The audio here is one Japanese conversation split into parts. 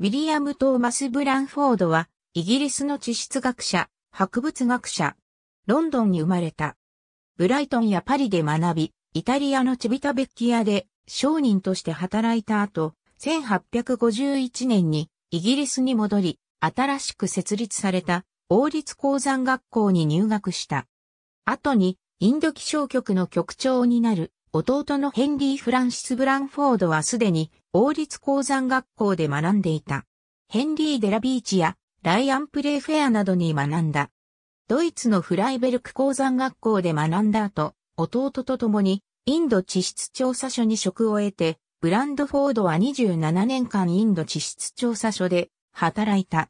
ウィリアム・トーマス・ブランフォードは、イギリスの地質学者、博物学者、ロンドンに生まれた。ブライトンやパリで学び、イタリアのチビタベッキアで商人として働いた後、1851年にイギリスに戻り、新しく設立された王立鉱山学校に入学した。後に、インド気象局の局長になる弟のヘンリー・フランシス・ブランフォードはすでに王立鉱山学校で学んでいた。ヘンリー・デラビーチやライアン・プレイフェアなどに学んだ。ドイツのフライベルク鉱山学校で学んだ後、弟と共にインド地質調査所に職を得て、ブランドフォードは27年間インド地質調査所で働いた。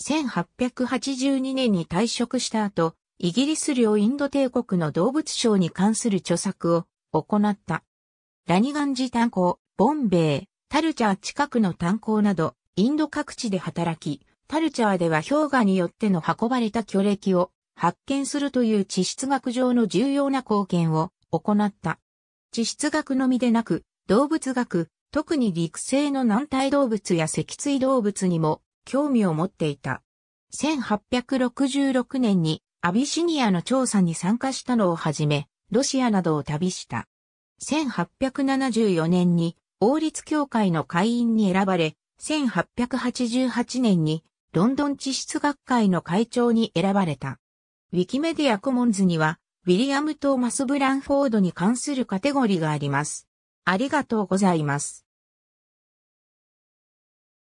1882年に退職した後、イギリス領インド帝国の動物省に関する著作を行った。ラニガンジ炭鉱、ボンベイ、タルチャー近くの炭鉱など、インド各地で働き、タルチャーでは氷河によっての運ばれた巨歴を発見するという地質学上の重要な貢献を行った。地質学のみでなく、動物学、特に陸生の軟体動物や脊椎動物にも興味を持っていた。1866年にアビシニアの調査に参加したのをはじめ、ロシアなどを旅した。1874年に王立協会の会員に選ばれ、1888年にロンドン地質学会の会長に選ばれた。ウィキメディアコモンズには、ウィリアム・トーマス・ブランフォードに関するカテゴリーがあります。ありがとうございます。